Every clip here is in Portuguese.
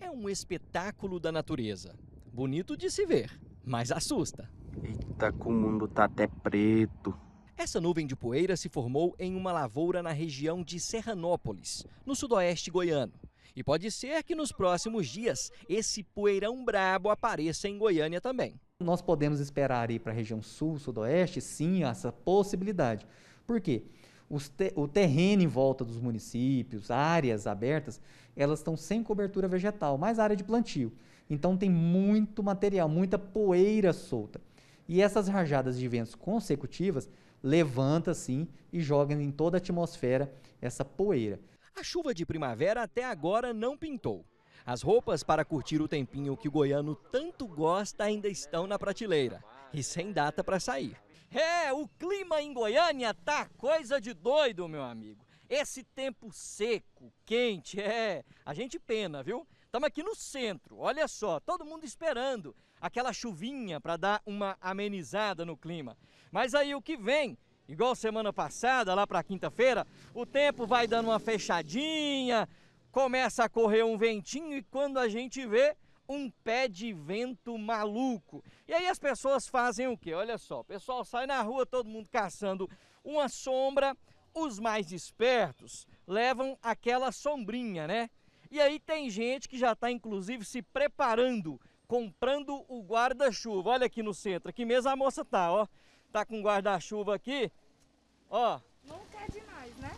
É um espetáculo da natureza. Bonito de se ver, mas assusta. Eita, como o mundo tá até preto. Essa nuvem de poeira se formou em uma lavoura na região de Serranópolis, no sudoeste goiano. E pode ser que nos próximos dias esse poeirão brabo apareça em Goiânia também. Nós podemos esperar ir para a região sul, sudoeste, sim, essa possibilidade. Por quê? te, o terreno em volta dos municípios, áreas abertas, elas estão sem cobertura vegetal, mais área de plantio. Então tem muito material, muita poeira solta. E essas rajadas de ventos consecutivas levantam sim e jogam em toda a atmosfera essa poeira. A chuva de primavera até agora não pintou. As roupas para curtir o tempinho que o goiano tanto gosta ainda estão na prateleira e sem data para sair. É, o clima em Goiânia tá coisa de doido, meu amigo. Esse tempo seco, quente, é, a gente pena, viu? Estamos aqui no centro, olha só, todo mundo esperando aquela chuvinha para dar uma amenizada no clima. Mas aí o que vem? Igual semana passada, lá para quinta-feira, o tempo vai dando uma fechadinha, começa a correr um ventinho e quando a gente vê, um pé de vento maluco. E aí as pessoas fazem o que? Olha só, o pessoal sai na rua, todo mundo caçando uma sombra. Os mais espertos levam aquela sombrinha, né? E aí tem gente que já está inclusive se preparando, comprando o guarda-chuva. Olha aqui no centro, aqui mesmo a moça tá, ó. Tá com guarda-chuva aqui, ó. Nunca é demais, né?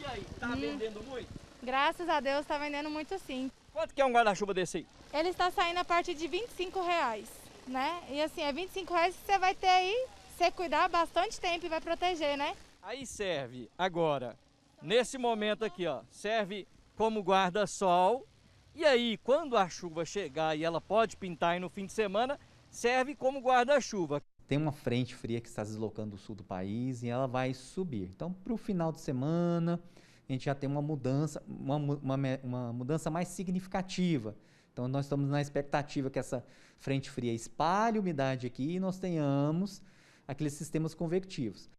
E aí, tá hum. vendendo muito? Graças a Deus tá vendendo muito sim. Quanto que é um guarda-chuva desse aí? ele está saindo a partir de 25 reais, né? E assim, é 25 reais que você vai ter aí, você cuidar bastante tempo e vai proteger, né? Aí serve agora, nesse momento aqui, ó, serve como guarda-sol. E aí, quando a chuva chegar e ela pode pintar aí no fim de semana, serve como guarda-chuva. Tem uma frente fria que está deslocando do sul do país e ela vai subir. Então, para o final de semana, a gente já tem uma mudança, uma, uma, uma mudança mais significativa. Então nós estamos na expectativa que essa frente fria espalhe umidade aqui e nós tenhamos aqueles sistemas convectivos.